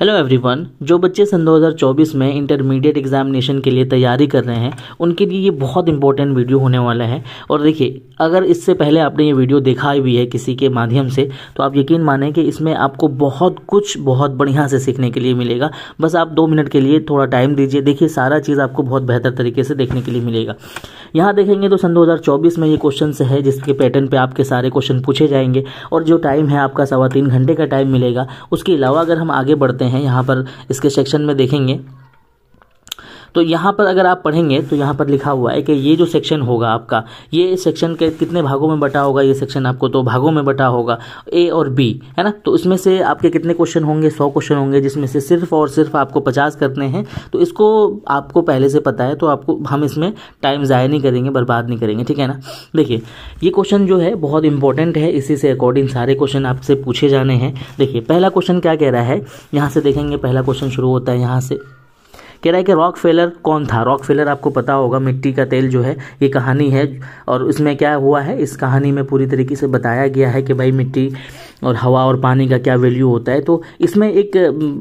Hello everyone जो बच्चे सन 2024 में इंटरमीडिएट एग्जामिनेशन के लिए तैयारी कर रहे हैं उनके लिए ये बहुत इंपॉर्टेंट वीडियो होने वाला है और देखिए अगर इससे पहले आपने ये वीडियो देखा भी है किसी के माध्यम से तो आप यकीन माने कि इसमें आपको बहुत कुछ बहुत बढ़िया से सीखने के लिए मिलेगा बस आप दो मिनट के लिए थोड़ा टाइम दीजिए देखिए सारा चीज़ आपको बहुत बेहतर तरीके से देखने के लिए मिलेगा यहाँ देखेंगे तो सन 2024 में ये क्वेश्चन है जिसके पैटर्न पर आपके सारे क्वेश्चन पूछे जाएंगे और जो टाइम है आपका सवा तीन घंटे का टाइम मिलेगा उसके अलावा अगर हम आगे बढ़ते हैं यहाँ पर इसके सेक्शन में देखेंगे तो यहाँ पर अगर आप पढ़ेंगे तो यहाँ पर लिखा हुआ है कि ये जो सेक्शन होगा आपका ये सेक्शन के कितने भागों में बटा होगा ये सेक्शन आपको तो भागों में बटा होगा ए और बी है ना तो इसमें से आपके कितने क्वेश्चन होंगे सौ क्वेश्चन होंगे जिसमें से सिर्फ और सिर्फ आपको पचास करने हैं तो इसको आपको पहले से पता है तो आपको हम इसमें टाइम ज़ाया नहीं करेंगे बर्बाद नहीं करेंगे ठीक है ना देखिए ये क्वेश्चन जो है बहुत इंपॉर्टेंट है इसी से अकॉर्डिंग सारे क्वेश्चन आपसे पूछे जाने हैं देखिए पहला क्वेश्चन क्या कह रहा है यहाँ से देखेंगे पहला क्वेश्चन शुरू होता है यहाँ से कह रहा है कि रॉक फेलर कौन था रॉक फेलर आपको पता होगा मिट्टी का तेल जो है ये कहानी है और उसमें क्या हुआ है इस कहानी में पूरी तरीके से बताया गया है कि भाई मिट्टी और हवा और पानी का क्या वैल्यू होता है तो इसमें एक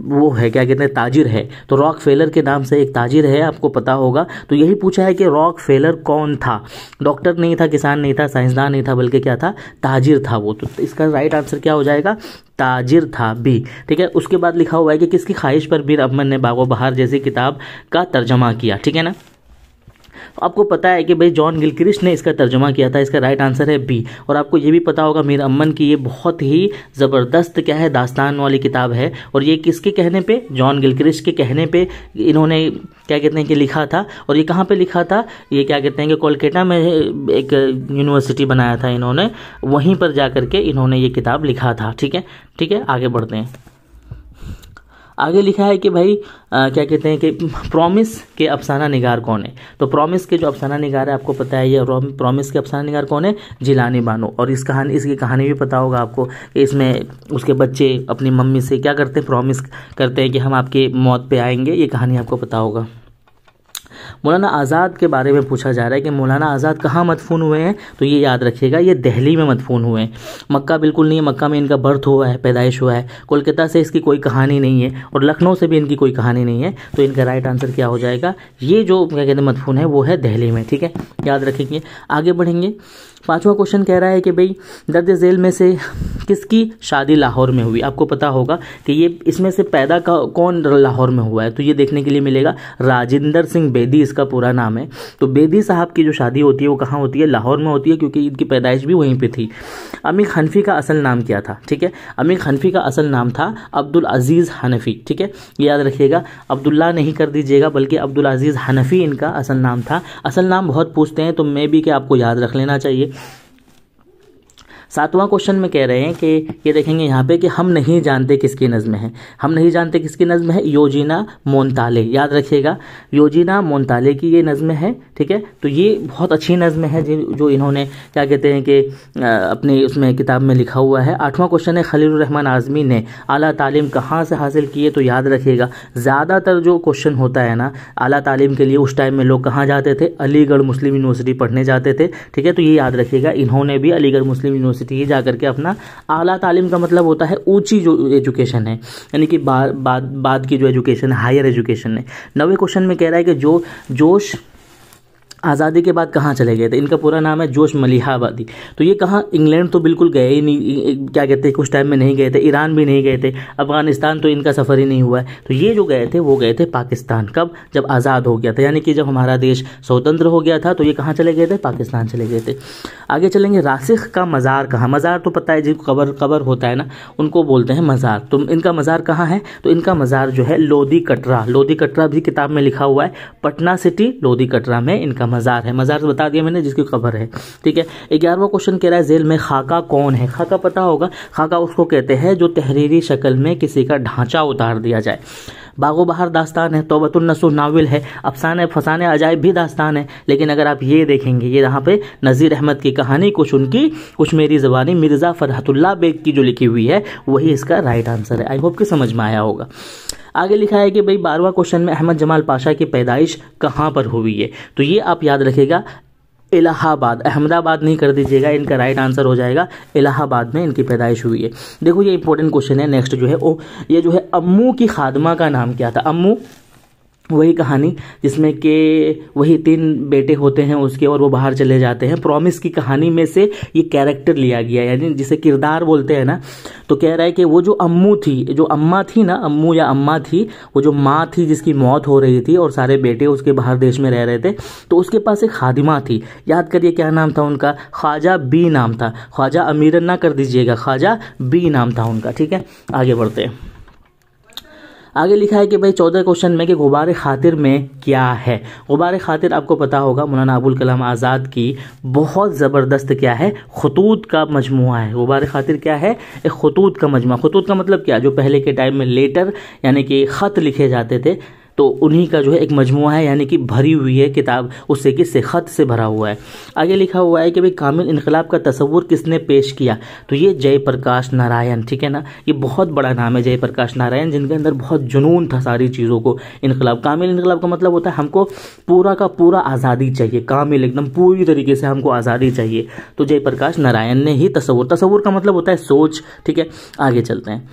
वो है क्या कहते हैं ताजिर है तो रॉक फेलर के नाम से एक ताजिर है आपको पता होगा तो यही पूछा है कि रॉक फेलर कौन था डॉक्टर नहीं था किसान नहीं था साइंसदान नहीं था बल्कि क्या था ताजिर था वो तो इसका राइट आंसर क्या हो जाएगा ताजिर था भी ठीक है उसके बाद लिखा हुआ है कि किसकी ख्वाहिश पर बीर अमन ने बागो बहार जैसी किताब का तर्जमा किया ठीक है ना आपको पता है कि भाई जॉन गिलक्रिस्ट ने इसका तर्जुमा किया था इसका राइट आंसर है बी और आपको ये भी पता होगा मीर अमन की ये बहुत ही ज़बरदस्त क्या है दास्तान वाली किताब है और ये किसके कहने पर जॉन गिलक्रिस्ट के कहने पर इन्होंने क्या कहते हैं कि लिखा था और ये कहाँ पर लिखा था ये क्या कहते हैं कि कोलकाता में एक यूनिवर्सिटी बनाया था इन्होंने वहीं पर जा के इन्होंने ये किताब लिखा था ठीक है ठीक है आगे बढ़ते हैं आगे लिखा है कि भाई आ, क्या कहते हैं कि प्रॉमिस के अफसाना निगार कौन है तो प्रॉमिस के जो अफसाना निगार है आपको पता है ये प्रॉमिस के अफसाना निगार कौन है जिलानी बानो और इस कहानी इसकी कहानी भी पता होगा आपको कि इसमें उसके बच्चे अपनी मम्मी से क्या करते हैं प्रॉमिस करते हैं कि हम आपके मौत पे आएंगे ये कहानी आपको पता होगा मौलाना आज़ाद के बारे में पूछा जा रहा है कि मौलाना आज़ाद कहाँ मदफून हुए हैं तो ये याद रखिएगा ये दहली में मदफून हुए हैं मक्का बिल्कुल नहीं है मक्का में इनका बर्थ हुआ है पैदाइश हुआ है कोलकाता से इसकी कोई कहानी नहीं है और लखनऊ से भी इनकी कोई कहानी नहीं है तो इनका राइट आंसर क्या हो जाएगा ये जो क्या कहते हैं मदफून है वो है दहली में ठीक है याद रखेंगे आगे बढ़ेंगे पांचवा क्वेश्चन कह रहा है कि भाई दर्द जेल में से किसकी शादी लाहौर में हुई आपको पता होगा कि ये इसमें से पैदा का कौन लाहौर में हुआ है तो ये देखने के लिए मिलेगा राजेंद्र सिंह बेदी बेदी इसका पूरा नाम है तो बेदी साहब की जो शादी होती है वो कहाँ होती है लाहौर में होती है क्योंकि इनकी पैदाइश भी वहीं पर थी अमीर हनफी का असल नाम क्या था ठीक है अमीर हनफी का असल नाम था अब्दुल अजीज़ हनफी ठीक है याद रखिएगा अब्दुल्ला नहीं कर दीजिएगा बल्कि अब्दुल अजीज़ हनफी इनका असल नाम था असल नाम बहुत पूछते हैं तो मैं भी कि आपको याद रख लेना चाहिए सातवां क्वेश्चन में कह रहे हैं कि ये देखेंगे यहाँ पे कि हम नहीं जानते किसकी नज़म है हम नहीं जानते किसकी नज़म है योजिना मोनताले याद रखिएगा योजिना मोनताले की ये नज़म है ठीक है तो ये बहुत अच्छी नज़म है जो इन्होंने क्या कहते हैं कि अपने उसमें किताब में लिखा हुआ है आठवां क्वेश्चन है खलील रहमान आज़मी ने अली तालीम कहाँ से हासिल किए तो याद रखिएगा ज़्यादातर जो क्वेश्चन होता है ना अली तालीम के लिए उस टाइम में लोग कहाँ जाते थे अलीगढ़ मुस्लिम यूनिवर्सिटी पढ़ने जाते थे ठीक है तो ये याद रखिएगा इन्होंने भी अलीगढ़ मुस्लिम यूनिवर्सिटी यूनिवर्सिटी ही जा करके अपना आला तालीम का मतलब होता है ऊंची जो एजुकेशन है यानी कि बाद बाद की जो एजुकेशन है हायर एजुकेशन है नवे क्वेश्चन में कह रहा है कि जो जोश आज़ादी के बाद कहाँ चले गए थे इनका पूरा नाम है जोश मलिहाबादी तो ये कहाँ इंग्लैंड तो बिल्कुल गए ही नहीं क्या कहते हैं कुछ टाइम में नहीं गए थे ईरान भी नहीं गए थे अफगानिस्तान तो इनका सफ़र ही नहीं हुआ है तो ये जो गए थे वो गए थे पाकिस्तान कब जब आज़ाद हो गया था यानी कि जब हमारा देश स्वतंत्र हो गया था तो ये कहाँ चले गए थे पाकिस्तान चले गए थे आगे चलेंगे रासिख का मज़ार कहाँ मज़ार तो पता है जिनको कबर कबर होता है ना उनको बोलते हैं मज़ार तो इनका मज़ार कहाँ है तो इनका मज़ार जो है लोधी कटरा लोधी कटरा भी किताब में लिखा हुआ है पटना सिटी लोधी कटरा में इनका मज़ार है मज़ार तो बता दिया मैंने जिसकी खबर है ठीक है ग्यारहवा क्वेश्चन कह रहा है जेल में खाका कौन है खाका पता होगा खाका उसको कहते हैं जो तहरीरी शक्ल में किसी का ढांचा उतार दिया जाए बागो बहार दास्तान है तोबतुलनसू नावल है अफसाने फसाने अजायब भी दास्तान है लेकिन अगर आप ये देखेंगे ये यहाँ पे नज़ीर अहमद की कहानी कुछ उनकी कुछ मेरी ज़बानी मिर्ज़ा फरहतुल्ला बेग की जो लिखी हुई है वही इसका राइट आंसर है आई होप कि समझ में आया होगा आगे लिखा है कि भाई बारवा क्वेश्चन में अहमद जमाल पाशा की पैदाइश कहाँ पर हुई है तो ये आप याद रखेगा इलाहाबाद अहमदाबाद नहीं कर दीजिएगा इनका राइट आंसर हो जाएगा इलाहाबाद में इनकी पैदाइश हुई है देखो ये इंपॉर्टेंट क्वेश्चन है नेक्स्ट जो है ओ ये जो है अम्मू की खादमा का नाम क्या था अम्मू वही कहानी जिसमें के वही तीन बेटे होते हैं उसके और वो बाहर चले जाते हैं प्रॉमिस की कहानी में से ये कैरेक्टर लिया गया यानी जिसे किरदार बोलते हैं ना तो कह रहा है कि वो जो अम्मू थी जो अम्मा थी ना अम्मू या अम्मा थी वो जो माँ थी जिसकी मौत हो रही थी और सारे बेटे उसके बाहर देश में रह रहे थे तो उसके पास एक खादिमा थी याद करिए क्या नाम था उनका ख्वाजा बी नाम था ख्वाजा अमीरन ना कर दीजिएगा ख्वाजा बी नाम था उनका ठीक है आगे बढ़ते हैं आगे लिखा है कि भाई चौदह क्वेश्चन में कि गुबार खातिर में क्या है गुबार खातिर आपको पता होगा मौलाना अबुल कलाम आज़ाद की बहुत ज़बरदस्त क्या है खतूत का मजमू है गुबार खातिर क्या है एक खतूत का मजमू खतूत का मतलब क्या जो पहले के टाइम में लेटर यानी कि ख़त लिखे जाते थे तो उन्हीं का जो है एक मजमु है यानी कि भरी हुई है किताब उससे कि से खत से भरा हुआ है आगे लिखा हुआ है कि भाई कामिल इनकलाब का तस्वूर किसने पेश किया तो ये जयप्रकाश नारायण ठीक है ना ये बहुत बड़ा नाम है जयप्रकाश नारायण जिनके अंदर बहुत जुनून था सारी चीज़ों को इनकलाब कामिल इनकलाब का मतलब होता है हमको पूरा का पूरा आज़ादी चाहिए कामिल एकदम पूरी तरीके से हमको आज़ादी चाहिए तो जयप्रकाश नारायण ने ही तस्वूर तस्वूर का मतलब होता है सोच ठीक है आगे चलते हैं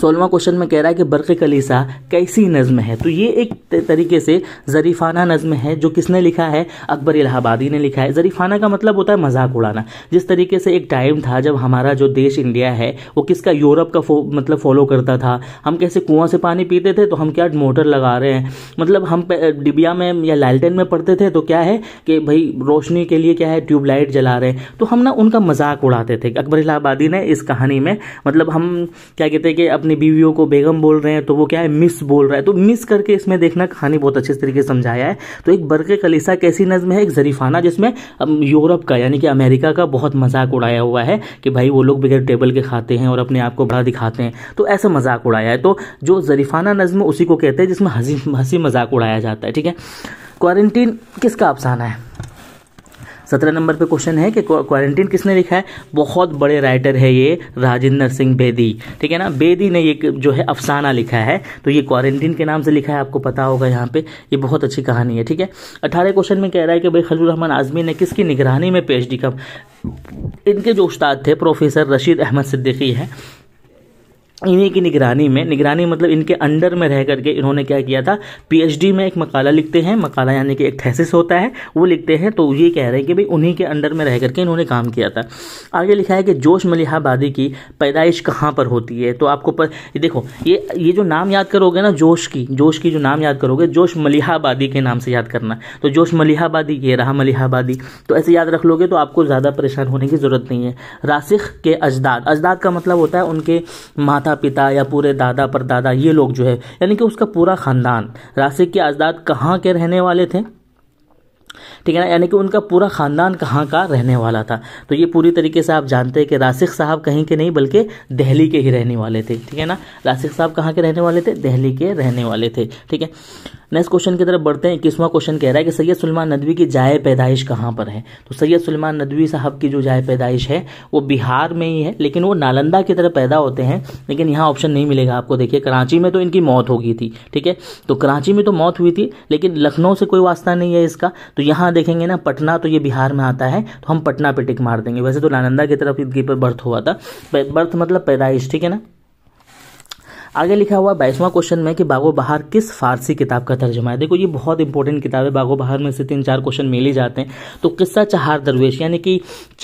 सोलवा क्वेश्चन में कह रहा है कि बरक़ कलीसा कैसी नज़म है तो ये एक तरीके से ज़रीफ़ाना नज़म है जो किसने लिखा है अकबर इलाहाबादी ने लिखा है ज़रीफ़ाना का मतलब होता है मजाक उड़ाना जिस तरीके से एक टाइम था जब हमारा जो देश इंडिया है वो किसका यूरोप का फो, मतलब फॉलो करता था हम कैसे कुआं से पानी पीते थे तो हम क्या मोटर लगा रहे हैं मतलब हम डिबिया में या लालटेन में पढ़ते थे तो क्या है कि भाई रोशनी के लिए क्या है ट्यूबलाइट जला रहे हैं तो हम ना उनका मजाक उड़ाते थे अकबर इलाहाबादी ने इस कहानी में मतलब हम क्या कहते हैं कि अपनी बीवियों को बेगम बोल रहे हैं तो वो क्या है मिस बोल रहा है तो मिस करके इसमें देखना कहानी बहुत अच्छे तरीके से समझाया है तो एक बरक कलीसा कैसी नज़म है एक जरीफाना जिसमें यूरोप का यानी कि अमेरिका का बहुत मजाक उड़ाया हुआ है कि भाई वो लोग बगैर टेबल के खाते हैं और अपने आप को बड़ा दिखाते हैं तो ऐसा मजाक उड़ाया है तो जो जरीफाना नज़म उसी को कहते हैं जिसमें हंसी हंसी मजाक उड़ाया जाता है ठीक है क्वारंटीन किसका अफसाना है सत्रह नंबर पे क्वेश्चन है कि क्वारंटीन किसने लिखा है बहुत बड़े राइटर है ये राजेंद्र सिंह बेदी ठीक है ना बेदी ने ये जो है अफसाना लिखा है तो ये क्वारंटीन के नाम से लिखा है आपको पता होगा यहाँ पे ये बहुत अच्छी कहानी है ठीक है अठारह क्वेश्चन में कह रहा है कि भाई खजूर रहमान आजमी ने किसकी निगरानी में पी डी का इनके जो उस्ताद थे प्रोफेसर रशीद अहमद सिद्दीकी है इन्हीं की निगरानी में निगरानी मतलब इनके अंडर में रह करके इन्होंने क्या किया था पीएचडी में एक मकाला लिखते हैं मकाला यानी कि एक थैसिस होता है वो लिखते हैं तो ये कह रहे हैं कि भाई उन्हीं के अंडर में रह करके इन्होंने काम किया था आगे लिखा है कि जोश मलिहाबादी की पैदाइश कहाँ पर होती है तो आपको पर देखो ये ये जो नाम याद करोगे ना जोश की जोश की जो नाम याद करोगे जोश मलिहाबादी के नाम से याद करना तो जोश मलिहाबादी ये रहा मलिहाबादी तो ऐसे याद रख लोगे तो आपको ज़्यादा परेशान होने की ज़रूरत नहीं है रासिख के अजदाद अजदाद का मतलब होता है उनके माता माता पिता या पूरे दादा परदादा ये लोग जो है यानी कि उसका पूरा खानदान राशिक के आज़ाद कहाँ के रहने वाले थे ठीक है ना यानी कि उनका पूरा ख़ानदान कहाँ का रहने वाला था तो ये पूरी तरीके से आप जानते हैं कि रासिक साहब कहीं के नहीं बल्कि दहली के ही रहने वाले थे ठीक है ना रासिक साहब कहाँ के रहने वाले थे दहली के रहने वाले थे ठीक है नेक्स्ट क्वेश्चन की तरफ बढ़ते हैं इक्कीसवां क्वेश्चन कह रहा है कि सैयद सलमान नदवी की जाए पैदाइश कहाँ पर है तो सैयद सलमान नदवी साहब की जो जाए पैदाइश है वो बिहार में ही है लेकिन वो नालंदा की तरफ पैदा होते हैं लेकिन यहाँ ऑप्शन नहीं मिलेगा आपको देखिए कराची में तो इनकी मौत हो गई थी ठीक है तो कराची में तो मौत हुई थी लेकिन लखनऊ से कोई वास्ता नहीं है इसका तो यहाँ पटना देखेंगे ना पटना तो ये बिहार में आता है तो हम पटना पे टिक मार देंगे वैसे तो नालंदा की तरफ इनके पर बर्थ हुआ था बर्थ मतलब पैदाइश ठीक है ना आगे लिखा हुआ बाईसवां क्वेश्चन में कि बागो बहार किस फारसी किताब का तर्जमा है देखो ये बहुत इंपॉर्टेंट किताब है बागो बहार में से तीन चार क्वेश्चन मिल ही जाते हैं तो किस्सा चहार दरवेश यानी कि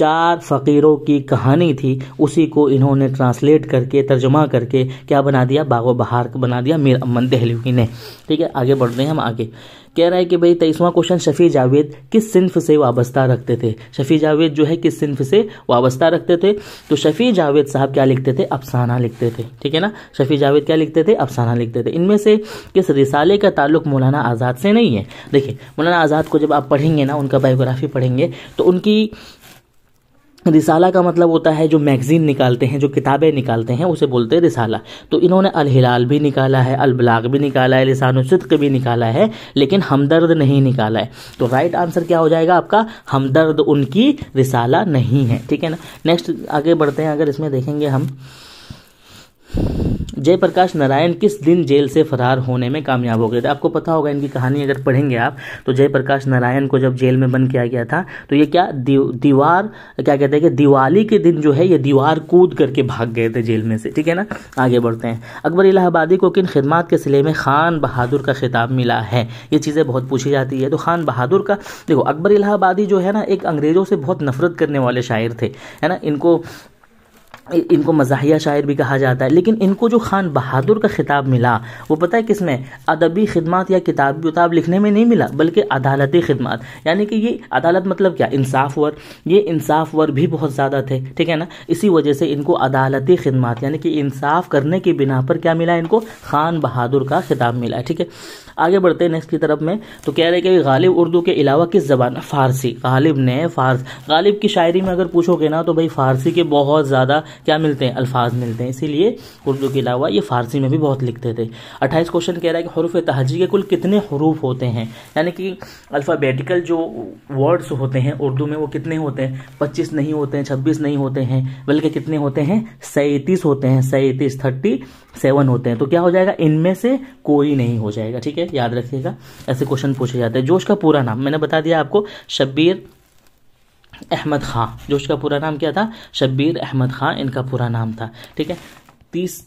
चार फकीरों की कहानी थी उसी को इन्होंने ट्रांसलेट करके तर्जमा करके क्या बना दिया बागो बहार बना दिया मीर अमन दहलवी ने ठीक है आगे बढ़ रहे हैं हम आगे कह रहा है कि भाई तेईसवां क्वेश्चन शफ़ी जावेद किस सिंफ से वाबस्ता रखते थे शफ़ी जावेद जो है किस सिंफ से वाबस्ता रखते थे तो शफ़ी जावेद साहब क्या लिखते थे अफसाना लिखते थे ठीक है ना शफ़ी जावेद क्या लिखते थे अफसाना लिखते थे इनमें से किस रिसाले का ताल्लुक मौलाना आज़ाद से नहीं है देखिए मौलाना आज़ाद को जब आप पढ़ेंगे ना उनका बायोग्राफी पढ़ेंगे तो उनकी रिसाला का मतलब होता है जो मैगज़ीन निकालते हैं जो किताबें निकालते हैं उसे बोलते हैं रिसाला तो इन्होंने अल हिलाल भी निकाला है अल बलाग भी निकाला है लिसान सिद्क भी निकाला है लेकिन हमदर्द नहीं निकाला है तो राइट आंसर क्या हो जाएगा आपका हमदर्द उनकी रिसाला नहीं है ठीक है ना नेक्स्ट आगे बढ़ते हैं अगर इसमें देखेंगे हम जयप्रकाश नारायण किस दिन जेल से फरार होने में कामयाब हो गए थे आपको पता होगा इनकी कहानी अगर पढ़ेंगे आप तो जयप्रकाश नारायण को जब जेल में बंद किया गया था तो ये क्या दीवार क्या कहते हैं कि दिवाली के दिन जो है ये दीवार कूद करके भाग गए थे जेल में से ठीक है ना आगे बढ़ते हैं अकबर इलाहाबादी को किन खिदमत के सिले में खान बहादुर का खिताब मिला है ये चीज़ें बहुत पूछी जाती है तो खान बहादुर का देखो अकबर इलाहाबादी जो है ना एक अंग्रेज़ों से बहुत नफरत करने वाले शायर थे है ना इनको इनको मजाहिया शायर भी कहा जाता है लेकिन इनको जो खान बहादुर का खिताब मिला वो पता है किसमें अदबी खिदमत या किताबी उताब लिखने में नहीं मिला बल्कि अदालती खिदमत यानी कि ये अदालत मतलब क्या इंसाफ वर ये इंसाफ वर भी बहुत ज़्यादा थे ठीक है ना इसी वजह से इनको अदालती खिदमत यानी कि इंसाफ करने की बिना पर क्या मिला इनको खान बहादुर का खिताब मिला ठीक है आगे बढ़ते हैं नेक्स्ट की तरफ में तो कह रहे कि गालिब उर्दू के अलावा किस जबान फारसी गालिब ने फारस गालिब की शायरी में अगर पूछोगे ना तो भाई फारसी के बहुत ज़्यादा क्या मिलते हैं अल्फाज मिलते हैं इसीलिए उर्दू के अलावा ये फारसी में भी बहुत लिखते थे अट्ठाईस क्वेश्चन कह रहा है कि हरूफ तहजी के कुल कितने हरूफ होते हैं यानी कि अल्फ़ाबेटिकल जो वर्ड्स होते हैं उर्दू में वो कितने होते हैं पच्चीस नहीं होते हैं छब्बीस नहीं होते हैं बल्कि कितने होते हैं सैंतीस होते हैं सैंतीस थर्टी सेवन होते हैं तो क्या हो जाएगा इनमें से कोई नहीं हो जाएगा ठीक है याद रखिएगा ऐसे क्वेश्चन पूछे जाते हैं जोश का पूरा नाम मैंने बता दिया आपको शब्बीर अहमद खां जोश का पूरा नाम क्या था शब्बीर अहमद खां इनका पूरा नाम था ठीक है तीस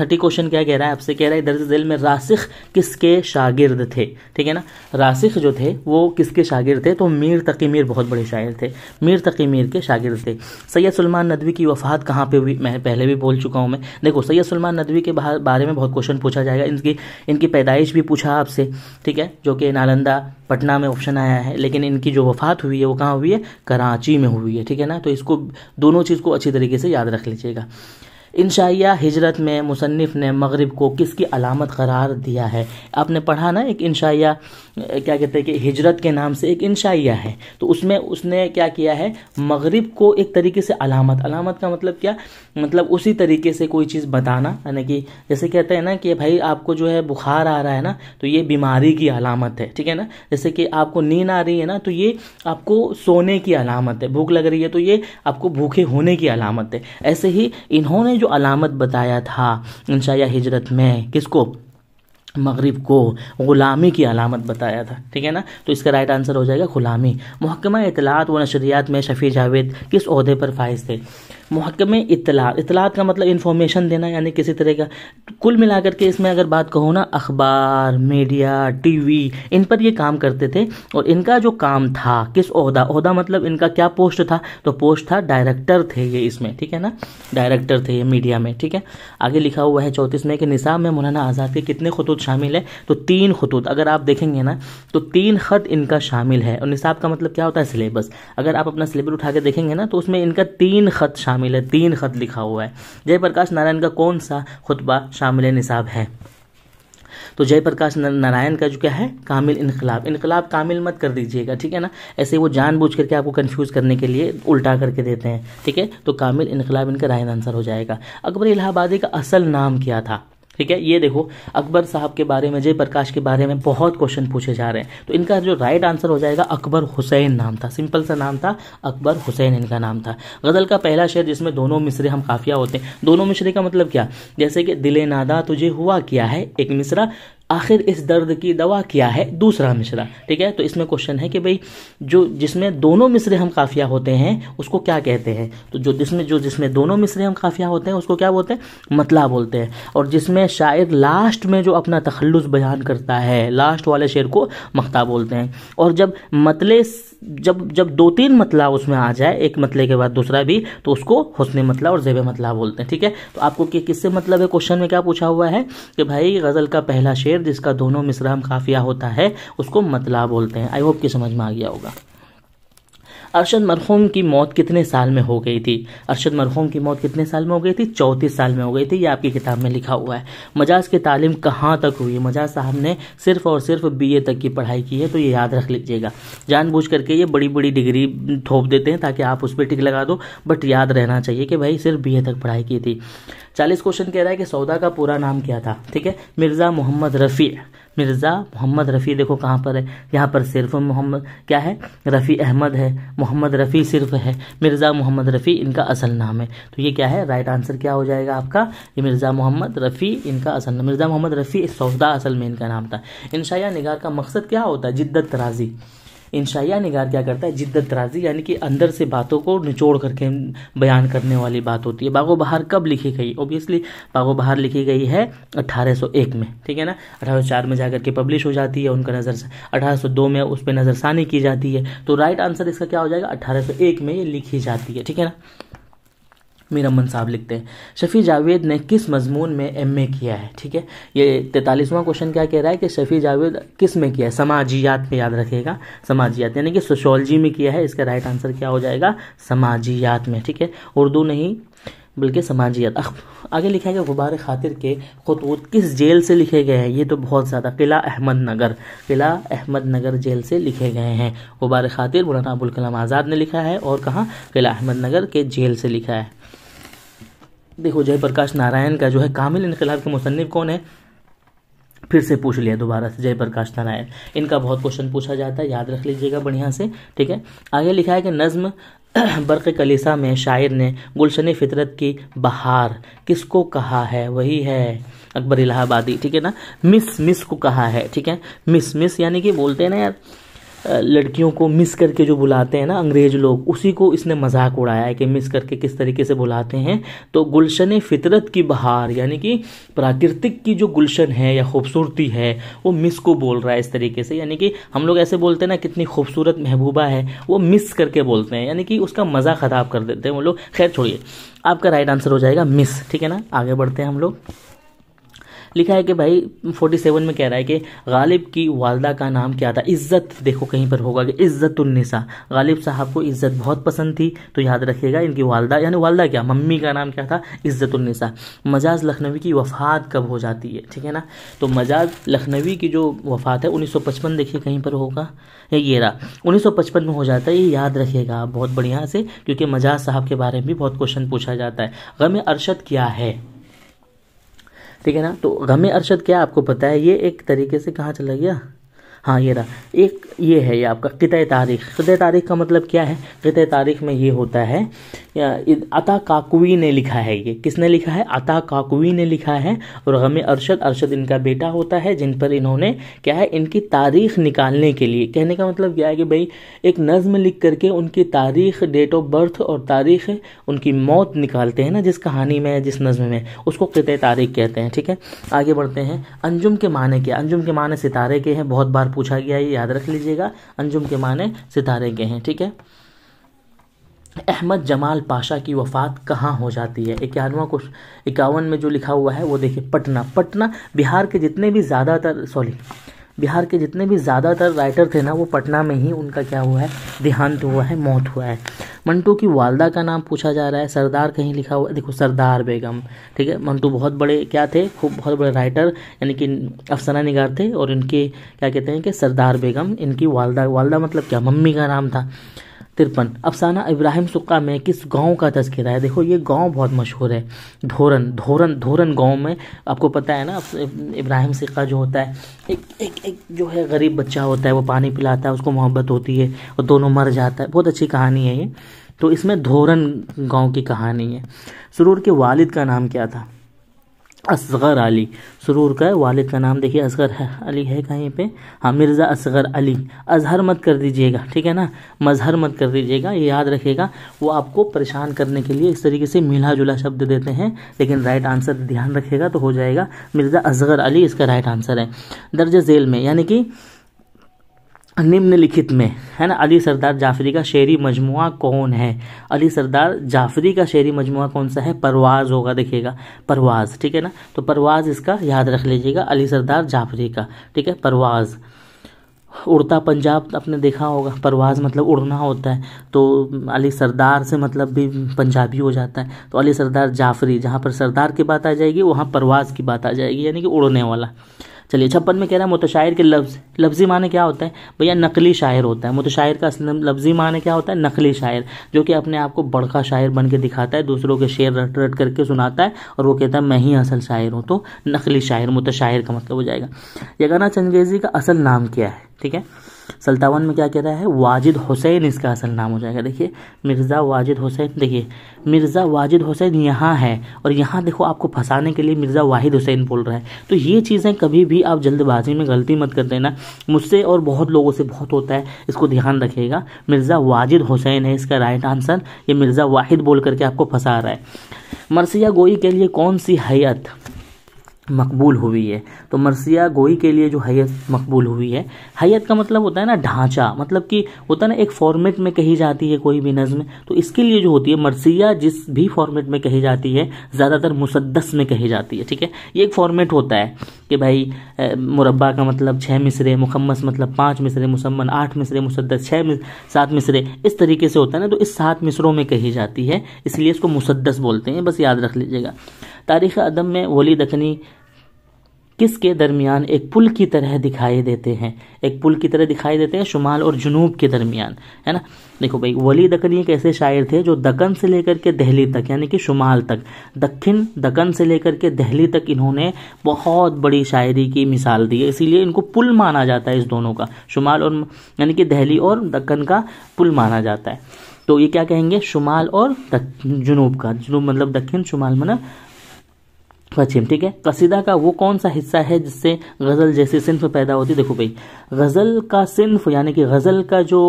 थर्टी क्वेश्चन क्या कह रहा है आपसे कह रहा है दर्ज दिल में रासिख किसके शागिर्द थे ठीक है ना रासिख जो थे वो किसके शागिर्द थे तो मीर तकी मीर बहुत बड़े शायर थे मीर तकी मीर के शागिर्द थे सैयद सलमान नदवी की वफात कहाँ पे हुई मैं पहले भी बोल चुका हूँ मैं देखो सैयद सलमान नदवी के बारे में बहुत क्वेश्चन पूछा जाएगा इनकी इनकी पैदाइश भी पूछा आपसे ठीक है जो कि नालंदा पटना में ऑप्शन आया है लेकिन इनकी जो वफात हुई है वो कहाँ हुई है कराची में हुई है ठीक है ना तो इसको दोनों चीज़ को अच्छी तरीके से याद रख लीजिएगा इनशाया हिजरत में मुसनफ़ ने मगरब को किसकी अलामत करार दिया है आपने पढ़ा ना एक इनशाया क्या कहते हैं कि हिजरत के नाम से एक इनशाया है तो उसमें उसने क्या किया है मगरब को एक तरीके से अलामत अलामत का मतलब क्या मतलब उसी तरीके से कोई चीज़ बताना यानी कि जैसे कहते हैं ना कि भाई आपको जो है बुखार आ रहा है ना तो ये बीमारी की अलामत है ठीक है ना जैसे कि आपको नींद आ रही है ना तो ये आपको सोने की अलामत है भूख लग रही है तो ये आपको भूखे होने की अलामत है ऐसे ही इन्होंने जो अलामत बताया था इंशाया हिजरत में किसको मगरब को ग़ुलामी की अलामत बताया था ठीक है ना तो इसका राइट आंसर हो जाएगा ग़ुलामी महकमा इतलात व नशरियात में शफ़ी जावेद किस अहदे पर फाइज थे महकमे इतला इतलात का मतलब इन्फॉर्मेशन देना यानी किसी तरह का कुल मिलाकर के इसमें अगर बात कहो ना अखबार मीडिया टीवी इन पर ये काम करते थे और इनका जो काम था किस अहदा अहदा मतलब इनका क्या पोस्ट था तो पोस्ट था डायरेक्टर थे ये इसमें ठीक है ना डायरेक्टर थे ये मीडिया में ठीक है आगे लिखा हुआ है चौंतीस में कि निसाब में मौलाना आज़ाद के कितने खतूत शामिल है तो तीन खतूत अगर आप देखेंगे ना तो तीन ख़त इनका शामिल है और निसाब का मतलब क्या होता है सिलेबस अगर आप अपना सिलेबस उठा के देखेंगे ना तो उसमें इनका तीन ख़त शामिल शामिल है तीन खत लिखा हुआ है जयप्रकाश नारायण का कौन सा खुतबा शामिल निसाब है तो जयप्रकाश नारायण का जो क्या है कामिल इनकलाब इनकलाब कामिल मत कर दीजिएगा ठीक है ना ऐसे वो जानबूझ करके आपको कंफ्यूज करने के लिए उल्टा करके देते हैं ठीक है तो कामिल इनकलाब इनका रायन आंसर हो जाएगा अकबर इलाहाबादी का असल नाम क्या था ठीक है ये देखो अकबर साहब के बारे में जयप्रकाश के बारे में बहुत क्वेश्चन पूछे जा रहे हैं तो इनका जो राइट आंसर हो जाएगा अकबर हुसैन नाम था सिंपल सा नाम था अकबर हुसैन इनका नाम था गज़ल का पहला शेर जिसमें दोनों मिसरे हम काफिया होते हैं दोनों मिसरे का मतलब क्या जैसे कि दिले नादा तुझे हुआ क्या है एक मिसरा आखिर इस दर्द की दवा क्या है दूसरा मिसरा ठीक है तो इसमें क्वेश्चन है कि भाई जो जिसमें दोनों मिसरे हम काफिया होते हैं उसको क्या कहते हैं तो जो जिसमें जो जिसमें दोनों मिसरे हम काफिया होते हैं उसको क्या बोलते हैं मतला बोलते हैं और जिसमें शायर लास्ट में जो अपना तखलस बयान करता है लास्ट वाले शेर को मख्ता बोलते हैं और जब मतले जब जब दो तीन मतला उसमें आ जाए एक मतले के बाद दूसरा भी तो उसको हुसन मतला और जेब मतला बोलते हैं ठीक है तो आपको किससे मतलब है क्वेश्चन में क्या पूछा हुआ है कि भाई गज़ल का पहला शेर जिसका दोनों मिसराम काफिया होता है उसको मतला बोलते हैं आई होप कि समझ में आ गया होगा अरशद मरहूम की मौत कितने साल में हो गई थी अरशद मरहूम की मौत कितने साल में हो गई थी चौंतीस साल में हो गई थी ये आपकी किताब में लिखा हुआ है मजाज की तालीम कहाँ तक हुई है मजाज साहब ने सिर्फ और सिर्फ बी तक की पढ़ाई की है तो ये याद रख लीजिएगा जानबूझ करके ये बड़ी बड़ी डिग्री थोप देते हैं ताकि आप उस पर टिक लगा दो बट याद रहना चाहिए कि भाई सिर्फ बी तक पढ़ाई की थी चालीस क्वेश्चन कह रहा है कि सौदा का पूरा नाम क्या था ठीक है मिर्ज़ा मोहम्मद रफ़ी मिर्ज़ा मोहम्मद रफ़ी देखो कहाँ पर है यहाँ पर सिर्फ मोहम्मद क्या है रफ़ी अहमद है मोहम्मद रफ़ी सिर्फ है मिर्ज़ा मोहम्मद रफ़ी इनका असल नाम है तो ये क्या है राइट आंसर क्या हो जाएगा आपका ये मिर्ज़ा मोहम्मद रफ़ी इनका असल नाम मिर्ज़ा मोहम्मद रफ़ी सौदा असल में इनका नाम था शाह निगार का मकसद क्या होता है जिद्दत तराजी इंशाया निगार क्या करता है जिद्दत दराजी यानी कि अंदर से बातों को निचोड़ करके बयान करने वाली बात होती है बागो बहार कब लिखी गई ओबियसली बागो बहार लिखी गई है 1801 में ठीक है ना चार में जाकर के पब्लिश हो जाती है उनका नज़र दो में उस पर नज़रसानी की जाती है तो राइट आंसर इसका क्या हो जाएगा एक में ये लिखी जाती है ठीक है ना मीरा मन साहब लिखते हैं शफ़ी जावेद ने किस मजमून में एम ए किया है ठीक है ये तैतालीसवां क्वेश्चन क्या कह रहा है कि शफ़ी जावेद किस में किया है समाजियात में याद रखेगा समाजियात यानी कि सोशोलॉजी में किया है इसका राइट आंसर क्या हो जाएगा समाजियात में ठीक है उर्दू नहीं बल्कि समाजियत आगे लिखा है कि गुबार खातिर के खतूत किस जेल से लिखे गए हैं ये तो बहुत ज़्यादा किला अहमद नगर किला अहमद नगर जेल से लिखे गए हैं गुबार खातिर मौलाना अबुल कलाम आज़ाद ने लिखा है और कहाँ किला अहमद नगर के जेल से लिखा है देखो जयप्रकाश नारायण का जो है कामिल इनकलाब के मुसनफ़ कौन है फिर से पूछ लिया दोबारा से जयप्रकाश नारायण इनका बहुत क्वेश्चन पूछा जाता है याद रख लीजिएगा बढ़िया से ठीक है आगे लिखा है कि नज्म बर्क कलीसा में शायर ने गुलशन फितरत की बहार किसको कहा है वही है अकबर इलाहाबादी ठीक है ना मिस मिस को कहा है ठीक है मिस मिस यानी कि बोलते हैं ना यार लड़कियों को मिस करके जो बुलाते हैं ना अंग्रेज लोग उसी को इसने मजाक उड़ाया है कि मिस करके किस तरीके से बुलाते हैं तो गुलशन फितरत की बहार यानी कि प्राकृतिक की जो गुलशन है या खूबसूरती है वो मिस को बोल रहा है इस तरीके से यानी कि हम लोग ऐसे बोलते हैं ना कितनी खूबसूरत महबूबा है वो मिस करके बोलते हैं यानी कि उसका मज़ा ख़राब कर देते हैं वो लोग खैर छोड़िए आपका राइट आंसर हो जाएगा मिस ठीक है ना आगे बढ़ते हैं हम लोग लिखा है कि भाई फोर्टी सेवन में कह रहा है कि गालिब की वालदा का नाम क्या था इज्जत देखो कहीं पर होगा कि इज्जतुलनिसा गालिब साहब को इज्जत बहुत पसंद थी तो याद रखिएगा इनकी वालदा यानी वालदा क्या मम्मी का नाम क्या था इज्जतुलनिसा मजाज लखनवी की वफात कब हो जाती है ठीक है ना तो मजाज लखनवी की जो वफात है पचपन देखिए कहीं पर होगा ये रहा पचपन में हो जाता है ये याद रखिएगा आप बहुत बढ़िया से क्योंकि मजाज साहब के बारे में भी बहुत क्वेश्चन पूछा जाता है गम अरशद क्या है ठीक है ना तो गमे हम्म। अरशद क्या आपको पता है ये एक तरीके से कहाँ चला गया हाँ ये रहा एक ये है ये आपका कितः तारीख कितः तारीख का मतलब क्या है कितः तारीख में ये होता है अता काकुवी ने लिखा है ये किसने लिखा है अता काकुवी ने लिखा है और गम अरशद अरशद इनका बेटा होता है जिन पर इन्होंने क्या है इनकी तारीख निकालने के लिए कहने का मतलब क्या है कि भाई एक नज़म लिख करके उनकी तारीख डेट ऑफ बर्थ और तारीख उनकी मौत निकालते हैं ना जिस कहानी में जिस नज़म में उसको कितः तारीख कहते हैं ठीक है आगे बढ़ते हैं अंजुम के माने के अंजुम के माने सितारे के हैं बहुत बार पूछा गया है याद रख लीजिएगा अंजुम के माने सितारे के हैं ठीक है अहमद जमाल पाशा की वफ़ात कहाँ हो जाती है इक्यानवा को इक्यावन में जो लिखा हुआ है वो देखिए पटना पटना बिहार के जितने भी ज़्यादातर सॉरी बिहार के जितने भी ज़्यादातर राइटर थे ना वो पटना में ही उनका क्या हुआ है देहांत हुआ है मौत हुआ है मंटू की वालदा का नाम पूछा जा रहा है सरदार कहीं लिखा हुआ देखो सरदार बेगम ठीक है मंटू बहुत बड़े क्या थे खूब बहुत बड़े राइटर यानी कि अफसाना निगार थे और इनके क्या कहते हैं कि सरदार बेगम इनकी वालदा वालदा मतलब क्या मम्मी का नाम था तिरपन अफसाना इब्राहिम सुक्का में किस गांव का तस्करा है देखो ये गांव बहुत मशहूर है धोरन धोरन धोरन गांव में आपको पता है ना इब्राहिम सिक्का जो होता है एक एक एक जो है गरीब बच्चा होता है वो पानी पिलाता है उसको मोहब्बत होती है और दोनों मर जाता है बहुत अच्छी कहानी है ये तो इसमें धोरन गाँव की कहानी है सुरूर के वालिद का नाम क्या था असगर अली सुरूर का वालिद का नाम देखिए असगर अली है कहीं पे हाँ मिर्ज़ा असगर अली अजहर मत कर दीजिएगा ठीक है ना मजहर मत कर दीजिएगा ये याद रखिएगा वो आपको परेशान करने के लिए इस तरीके से मिला जुला शब्द देते हैं लेकिन राइट आंसर ध्यान रखेगा तो हो जाएगा मिर्ज़ा असगर अली इसका राइट आंसर है दर्ज झेल में यानी कि निम्नलिखित में है ना अली सरदार जाफरी का शेरी मजमु कौन है अली सरदार जाफरी का शेरी मजमु कौन सा है परवाज़ होगा देखिएगा परवाज़ ठीक है ना तो परवाज़ इसका याद रख लीजिएगा अली सरदार जाफरी का ठीक है परवाज़ उड़ता पंजाब आपने देखा होगा परवाज़ मतलब उड़ना होता है तो अली सरदार से मतलब भी पंजाबी हो जाता है तो अली सरदार जाफरी जहाँ पर सरदार की बात आ जाएगी वहाँ परवाज़ की बात आ जाएगी यानी कि उड़ने वाला चलिए छप्पन में कह रहा है मुतशायर के लफ्ज़ लफ्ज़ी माने क्या होता है भैया नकली शायर होता है मुतशायर का असल मतलब, लफ्ज़ी माने क्या होता है नकली शायर जो कि अपने आप को बड़का शायर बन के दिखाता है दूसरों के शेर रट रट करके सुनाता है और वो कहता है मैं ही असल शायर हूँ तो नकली शायर मुतशायर का मतलब हो जाएगा यगाना चंगेजी का असल नाम क्या है ठीक है सल्तावन में क्या कह रहा है वाजिद हुसैन इसका असल नाम हो जाएगा देखिए मिर्ज़ा वाजिद हुसैन देखिए मिर्ज़ा वाजिद हुसैन यहाँ है और यहाँ देखो आपको फंसाने के लिए मिर्ज़ा वाहिद हुसैन बोल रहा है तो ये चीज़ें कभी भी आप जल्दबाजी में गलती मत कर देना मुझसे और बहुत लोगों से बहुत होता है इसको ध्यान रखिएगा मिर्ज़ा वाजिद हुसैन है इसका राइट आंसर ये मिर्ज़ा वाहिद बोल करके आपको फंसा रहा है मरसिया गोई के लिए कौन सी हयात मकबूल हुई है तो मरसिया गोई के लिए जो हैत मकबूल हुई है हैत का मतलब होता है ना ढांचा मतलब कि होता है ना एक फॉर्मेट में कही जाती है कोई भी नज़म तो इसके लिए जो होती है मरसिया जिस भी फॉर्मेट में कही जाती है ज़्यादातर मुसदस में कही जाती है ठीक है ये एक फॉर्मेट होता है कि भाई मुरबा का मतलब छः मिसरे मुखमस मतलब पाँच मिसरे मुसम्मन आठ मिसरे मुसदस छः सात मिसरे इस तरीके से होता है ना तो इस सात मिसरों में कही जाती है इसलिए इसको मुसदस बोलते हैं बस याद रख लीजिएगा तारीख़ अदम में वली दखनी किसके दरमियान एक पुल की तरह दिखाई देते हैं एक पुल की तरह दिखाई देते हैं शुमाल और जुनूब के दरमियान है ना देखो भाई वली दकन एक ऐसे शायर थे जो दकन से लेकर के दहली तक यानी कि शुमाल तक दक्षिण दकन से लेकर के दहली तक इन्होंने बहुत बड़ी शायरी की मिसाल दी है इसीलिए इनको पुल माना जाता है इस दोनों का शुमाल और यानी कि दहली और दक्कन का पुल माना जाता है तो ये क्या कहेंगे शुमाल और जुनूब का जुनूब मतलब दक्षिण शुमाल मतलब पश्चिम अच्छा, ठीक है कसीदा का वो कौन सा हिस्सा है जिससे गज़ल जैसी सिंफ पैदा होती देखो भाई गज़ल का सिंफ यानी कि गज़ल का जो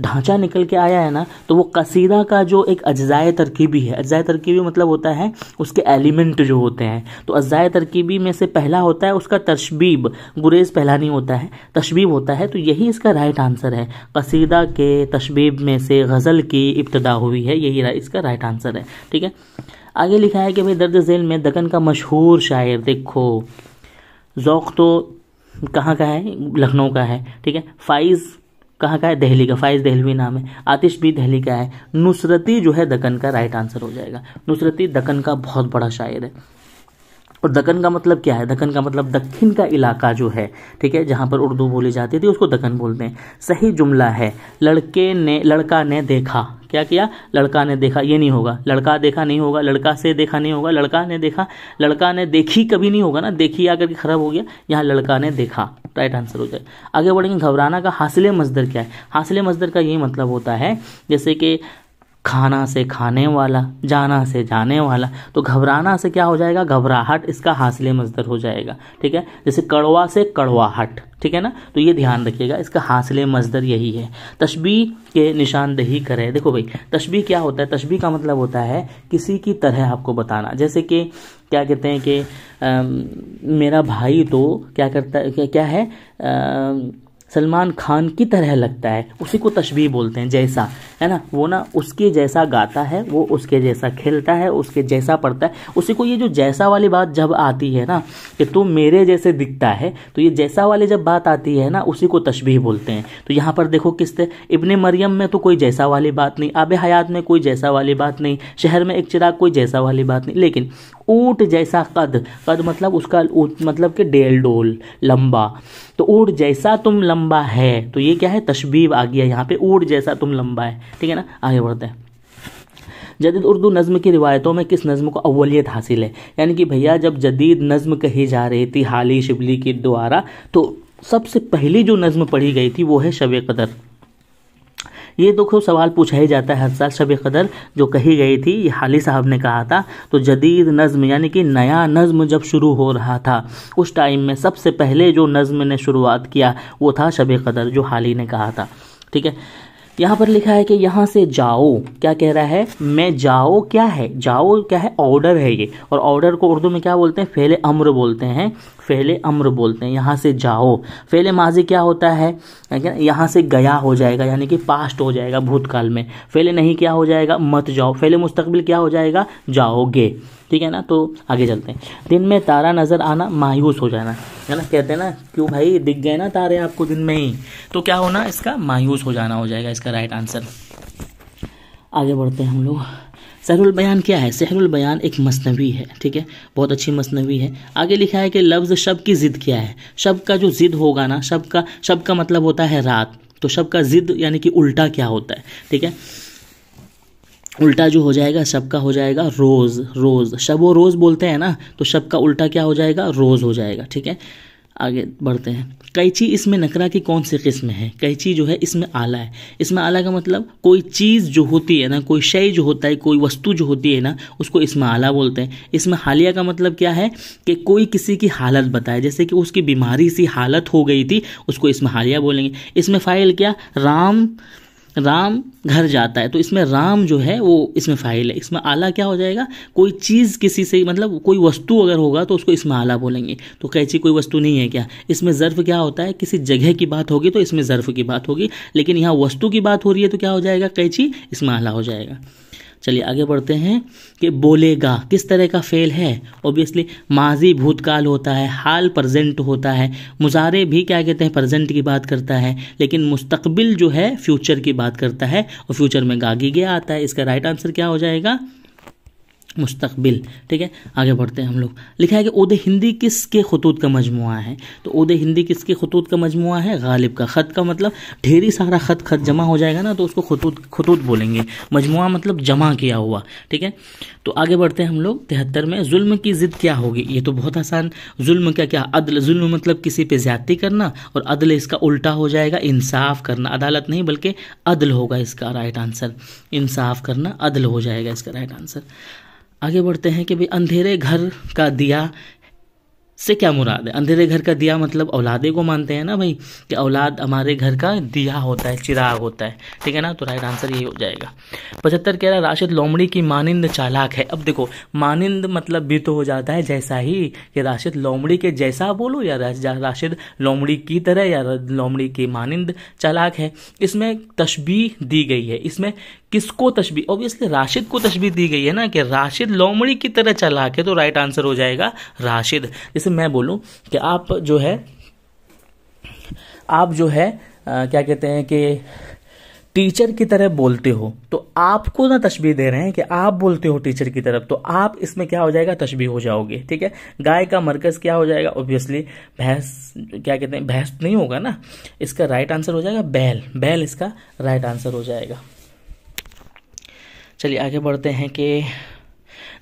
ढांचा निकल के आया है ना तो वो कसीदा का जो एक अज्जाय तरकीबी है अज्जाय तरकीबी मतलब होता है उसके एलिमेंट जो होते हैं तो अज्जाय तरकीबी में से पहला होता है उसका तशबीब गुरेज पहला नहीं होता है तशबीब होता है तो यही इसका राइट आंसर है कसीदा के तशबीब में से गज़ल की इब्तदा हुई है यही इसका राइट आंसर है ठीक है आगे लिखा है कि भाई दर्द झेल में दकन का मशहूर शायर देखो ज़ौक़ तो कहाँ का है लखनऊ का है ठीक है फाइज़ कहाँ का है दहली का फाइज दहलवी नाम है आतिश भी दहली का है नुसरती जो है दकन का राइट आंसर हो जाएगा नुसरती दकन का बहुत बड़ा शायर है और दक्कन का मतलब क्या है दक्कन का मतलब दक्षिण का इलाका जो है ठीक है जहाँ पर उर्दू बोली जाती थी उसको दक्कन बोलते हैं सही जुमला है लड़के ने लड़का ने देखा क्या किया लड़का ने देखा ये नहीं होगा लड़का देखा नहीं होगा लड़का से देखा नहीं होगा लड़का ने देखा लड़का ने देखी कभी नहीं होगा ना देखी आकर के खराब हो गया यहाँ लड़का ने देखा राइट आंसर हो जाए आगे बढ़ेंगे घबराना का हासिले मजदर क्या है हासिले मजदर का ये मतलब होता है जैसे कि खाना से खाने वाला जाना से जाने वाला तो घबराना से क्या हो जाएगा घबराहट इसका हासिले मजदर हो जाएगा ठीक है जैसे कड़वा से कड़वाहट ठीक है ना तो ये ध्यान रखिएगा इसका हासिले मजदर यही है तशबी के निशानदेही करें देखो भाई तशबी क्या होता है तशबी का मतलब होता है किसी की तरह आपको बताना जैसे कि क्या कहते हैं कि मेरा भाई तो क्या करता है क्या है आ, सलमान खान की तरह लगता है उसी को तशबी बोलते हैं जैसा है ना वो ना उसके जैसा गाता है वो उसके जैसा खेलता है उसके जैसा पढ़ता है उसी को ये जो जैसा वाली बात जब आती है ना कि तू मेरे जैसे दिखता है तो ये जैसा वाली जब बात आती है ना उसी को तशबीह बोलते हैं तो यहाँ पर देखो किस तरह इबन मरियम में तो कोई जैसा वाली बात नहीं आब हयात में कोई जैसा वाली बात नहीं शहर में एक चिराग कोई जैसा वाली बात नहीं लेकिन ऊँट जैसा कद कद मतलब उसका मतलब कि डेल डोल लंबा तो ऊट जैसा तुम लंबा है तो ये क्या है तशबीब आ गया यहाँ पे ऊट जैसा तुम लंबा है ठीक है ना आगे बढ़ते हैं जदीद उर्दू नज़म की रिवायतों में किस नज़म को अवलियत हासिल है यानी कि भैया जब जदीद नज़म कही जा रही थी हाली शिबली के द्वारा तो सबसे पहली जो नज़म पढ़ी गई थी वो है शब कदर ये तो खूब सवाल पूछा ही जाता है हर साल शब कदर जो कही गई थी ये हाली साहब ने कहा था तो जदीद नज़म यानी कि नया नज़म जब शुरू हो रहा था उस टाइम में सबसे पहले जो नज़म ने शुरुआत किया वो था शब कदर जो हाली ने कहा था ठीक है यहाँ पर लिखा है कि यहाँ से जाओ क्या कह रहा है मैं जाओ क्या है जाओ क्या है ऑर्डर है ये और ऑर्डर को उर्दू में क्या बोलते हैं फेले अम्र बोलते हैं फेले अम्र बोलते हैं यहाँ से जाओ फेले माजी क्या होता है यहाँ से गया हो जाएगा यानी कि पास्ट हो जाएगा भूतकाल में फेले नहीं क्या हो जाएगा मत जाओ फेले मुस्तकबिल क्या हो जाएगा जाओगे ठीक है ना तो आगे चलते हैं दिन में तारा नज़र आना मायूस हो जाना है ना कहते हैं ना क्यों भाई दिख गए ना तारे आपको दिन में ही तो क्या होना इसका मायूस हो जाना हो जाएगा इसका राइट आंसर आगे बढ़ते हैं हम लोग सहरुल बयान क्या है सहरुल बयान एक मसनवी है ठीक है बहुत अच्छी मसनवी है आगे लिखा है कि लफ्ज़ शब की ज़िद क्या है शब का जो ज़िद होगा ना शब का शब का मतलब होता है रात तो शब का ज़िद यानी कि उल्टा क्या होता है ठीक है उल्टा जो हो जाएगा शब का हो जाएगा रोज़ रोज़ शब वो रोज़ बोलते हैं ना तो शब का उल्टा क्या हो जाएगा रोज़ हो जाएगा ठीक है आगे बढ़ते हैं कैची इसमें नकरा की कौन सी किस्म है कैची जो है इसमें आला है इसमें आला का मतलब कोई चीज़ जो होती है ना कोई शय जो होता है कोई वस्तु जो होती है ना उसको इसमें आला बोलते हैं इसमें हालिया का मतलब क्या है कि कोई किसी की हालत बताए जैसे कि उसकी बीमारी सी हालत हो गई थी उसको इसमें हालिया बोलेंगे इसमें फ़ाइल क्या राम राम घर जाता है तो इसमें राम जो है वो इसमें फाइल है इसमें आला क्या हो जाएगा कोई चीज़ किसी से मतलब कोई वस्तु अगर होगा तो उसको इसमें आला बोलेंगे तो कैची कोई वस्तु नहीं है क्या इसमें ज़र्फ क्या होता है किसी जगह की बात होगी तो इसमें ज़र्फ की बात होगी लेकिन यहाँ वस्तु की बात हो रही है तो क्या हो जाएगा कैची इसमें आला हो जाएगा चलिए आगे बढ़ते हैं कि बोलेगा किस तरह का फेल है ओबियसली माजी भूतकाल होता है हाल प्रजेंट होता है मुजारे भी क्या कहते हैं प्रजेंट की बात करता है लेकिन मुस्तबिल जो है फ्यूचर की बात करता है और फ्यूचर में गागी गया आता है इसका राइट आंसर क्या हो जाएगा मुस्तबिल ठीक है आगे बढ़ते हैं हम लोग लिखा है कि उद हिंदी किसके खतूत का मजमु है तो उद हिंदी किसके खतूत का मजमु है गालिब का ख़त का मतलब ढेरी सारा ख़त खत जमा हो जाएगा ना तो उसको खतूत खतूत बोलेंगे मजमु मतलब जमा किया हुआ ठीक है तो आगे बढ़ते हैं हम लोग तिहत्तर में जुल्म की ज़िद क्या होगी ये तो बहुत आसान जुल्म का क्या अदल जुल्म मतलब किसी पर ज़्यादती करना और अदल इसका उल्टा हो जाएगा इंसाफ करना अदालत नहीं बल्कि अदल होगा इसका राइट आंसर इंसाफ करना अदल हो जाएगा इसका राइट आंसर आगे बढ़ते हैं कि भाई अंधेरे घर का दिया से क्या मुराद है अंधेरे घर का दिया मतलब औलादे को मानते हैं ना भाई कि औलाद हमारे घर का दिया होता है चिराग होता है ठीक है ना तो राइट आंसर ये हो जाएगा पचहत्तर कह रहा है राशिद लोमड़ी की मानिंद चालाक है अब देखो मानिंद मतलब भी तो हो जाता है जैसा ही कि राशिद लोमड़ी के जैसा बोलो या राशिद लोमड़ी की तरह या लोमड़ी की मानिंद चालाक है इसमें तशबी दी गई है इसमें किसको तशबी ऑब्वियसली राशिद को तशबी दी गई है ना कि राशिद लोमड़ी की तरह चला के तो राइट आंसर हो जाएगा राशिद जैसे मैं बोलूं कि आप जो है आप जो है आ, क्या कहते हैं कि टीचर की तरह बोलते हो तो आपको ना तस्वीर दे रहे हैं कि आप बोलते हो टीचर की तरफ तो आप इसमें क्या हो जाएगा तस्वीर हो जाओगे ठीक है गाय का मरकज क्या हो जाएगा ऑब्वियसली भैंस क्या कहते हैं भैंस नहीं होगा ना इसका राइट आंसर हो जाएगा बैल बैल इसका राइट आंसर हो जाएगा चलिए आगे बढ़ते हैं कि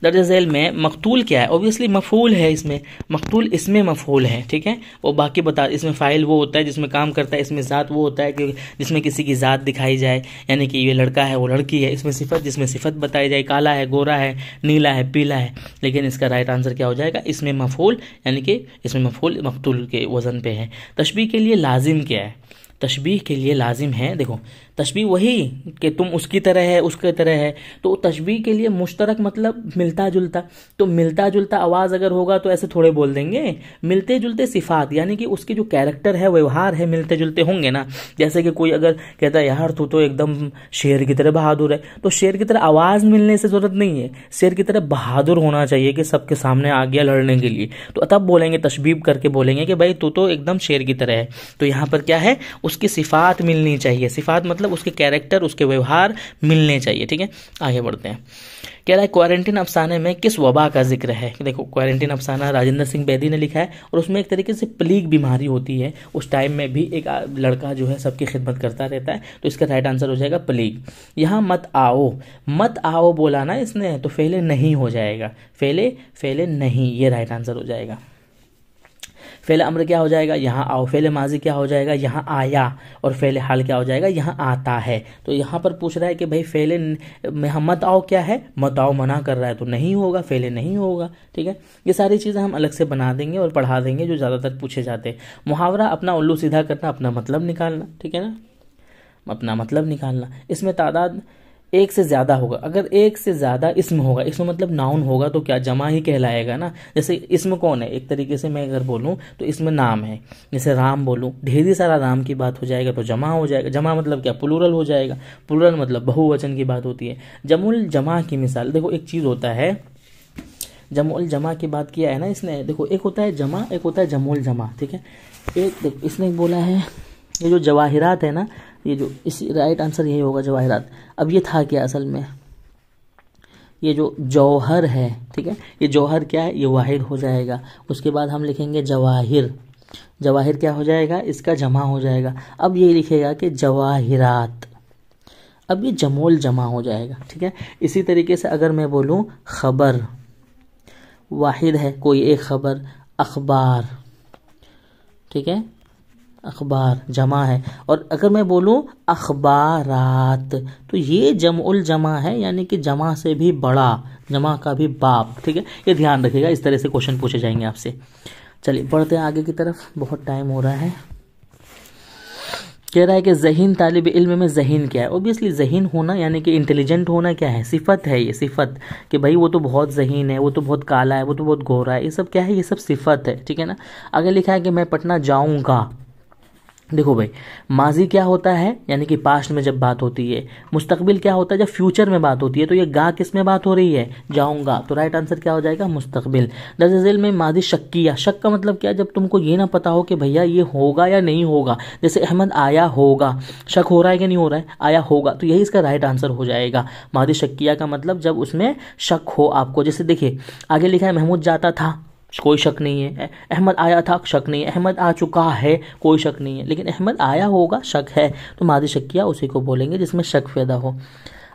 दर्ज झेल में मकतूल क्या है ओबियसली मफूल है इसमें मकतूल इसमें मफूल है ठीक है और बाकी बता इसमें फ़ाइल वो होता है जिसमें काम करता है इसमें ज़ात वो होता है कि जिसमें किसी की ज़ात दिखाई जाए यानी कि ये लड़का है वो लड़की है इसमें सिफत जिसमें सिफत बताई जाए काला है गोरा है नीला है पीला है लेकिन इसका राइट आंसर क्या हो जाएगा इसमें मफूल यानी कि इसमें मफूल मकतूल के वज़न पर है तशबी के लिए लाजिम क्या है तशबी के लिए लाजिम है देखो तशबी वही कि तुम उसकी तरह है उसके तरह है तो तशबी के लिए मुश्तरक मतलब मिलता जुलता तो मिलता जुलता आवाज़ अगर होगा तो ऐसे थोड़े बोल देंगे मिलते जुलते सिफात यानी कि उसके जो कैरेक्टर है व्यवहार है मिलते जुलते होंगे ना जैसे कि कोई अगर कहता है यार तू तो एकदम शेर की तरह बहादुर है तो शेर की तरह आवाज़ मिलने से ज़रूरत नहीं है शेर की तरह बहादुर होना चाहिए कि सबके सामने आ गया लड़ने के लिए तो तब बोलेंगे तशबीब करके बोलेंगे कि भाई तू तो एकदम शेर की तरह है तो यहाँ पर क्या है उसकी सिफात मिलनी चाहिए सिफात मतलब मतलब उसके कैरेक्टर उसके व्यवहार मिलने चाहिए ठीक है आगे बढ़ते हैं कह रहा है क्वारंटीन अफसाने में किस वबा का जिक्र है कि देखो क्वारंटीन अफसाना राजेंद्र सिंह बेदी ने लिखा है और उसमें एक तरीके से प्लीग बीमारी होती है उस टाइम में भी एक लड़का जो है सबकी खिदमत करता रहता है तो इसका राइट आंसर हो जाएगा प्लीग यहाँ मत आओ मत आओ बोला ना इसने तो फेले नहीं हो जाएगा फेले फेले नहीं ये राइट आंसर हो जाएगा फेल अम्र क्या हो जाएगा यहाँ आओ फेल माजी क्या हो जाएगा यहाँ आया और फेल हाल क्या हो जाएगा यहाँ आता है तो यहाँ पर पूछ रहा है कि भाई फेल मत आओ क्या है मत आओ मना कर रहा है तो नहीं होगा फेल नहीं होगा ठीक है ये सारी चीज़ें हम अलग से बना देंगे और पढ़ा देंगे जो ज़्यादातर पूछे जाते हैं मुहावरा अपना उल्लू सीधा करना अपना मतलब निकालना ठीक है ना अपना मतलब निकालना इसमें तादाद एक से ज़्यादा होगा अगर एक से ज़्यादा इसम होगा इसम मतलब नाउन होगा तो क्या जमा ही कहलाएगा ना जैसे इसम कौन है एक तरीके से मैं अगर बोलूँ तो इसमें नाम है जैसे राम बोलूँ ढेरी सारा राम की बात हो जाएगा तो जमा हो जाएगा जमा मतलब क्या प्लूरल हो जाएगा प्लूरल मतलब बहुवचन की बात होती है जमुल जमा की मिसाल देखो एक चीज़ होता है जमुल जमा की बात किया है ना इसने देखो एक होता है जमा एक होता है जमुल जमा ठीक है एक इसने बोला है ये जो जवाहिरात है ना ये जो इस राइट आंसर यही होगा जवाहरात अब ये था क्या असल में ये जो जौहर है ठीक है ये जौहर क्या है ये वाहिद हो जाएगा उसके बाद हम लिखेंगे जवाहिर जवाहिर क्या हो जाएगा इसका जमा हो जाएगा अब ये लिखेगा कि जवाहिरात अब ये जमोल जमा हो जाएगा ठीक है इसी तरीके से अगर मैं बोलूँ खबर वाहिद है कोई एक खबर अखबार ठीक है अखबार जमा है और अगर मैं बोलूँ अखबारात तो ये जम उल जमा है यानी कि जमा से भी बड़ा जमा का भी बाप ठीक है ये ध्यान रखिएगा इस तरह से क्वेश्चन पूछे जाएंगे आपसे चलिए बढ़ते हैं आगे की तरफ बहुत टाइम हो रहा है कह रहा है कि जहीन तालब इल्म में जहीन क्या है ओबियसली जहीन होना यानी कि इंटेलिजेंट होना क्या है सिफत है ये सिफत कि भाई वो तो बहुत जहीन है वो तो बहुत काला है वो तो बहुत गोरा है ये सब क्या है ये सब सिफत है ठीक है ना अगर लिखा है कि मैं पटना जाऊँगा देखो भाई माजी क्या होता है यानी कि पास्ट में जब बात होती है मुस्तकबिल क्या होता है जब फ्यूचर में बात होती है तो ये गा किस में बात हो रही है जाऊंगा तो राइट आंसर क्या हो जाएगा मुस्तकबिल दर्ज में माजी शक्किया शक का मतलब क्या जब तुमको ये ना पता हो कि भैया ये होगा या नहीं होगा जैसे अहमद आया होगा शक हो रहा है कि नहीं हो रहा है आया होगा तो यही इसका राइट आंसर हो जाएगा माजी शक्किया का मतलब जब उसमें शक हो आपको जैसे देखिए आगे लिखा है महमूद जाता था कोई शक नहीं है अहमद आया था शक नहीं है अहमद आ चुका है कोई शक नहीं है लेकिन अहमद आया होगा शक है तो मादी शक्या उसी को बोलेंगे जिसमें शक पैदा हो